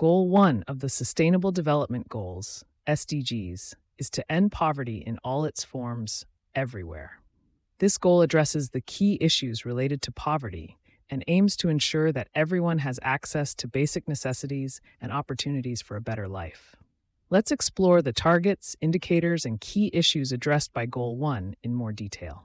Goal one of the Sustainable Development Goals, SDGs, is to end poverty in all its forms, everywhere. This goal addresses the key issues related to poverty and aims to ensure that everyone has access to basic necessities and opportunities for a better life. Let's explore the targets, indicators, and key issues addressed by Goal 1 in more detail.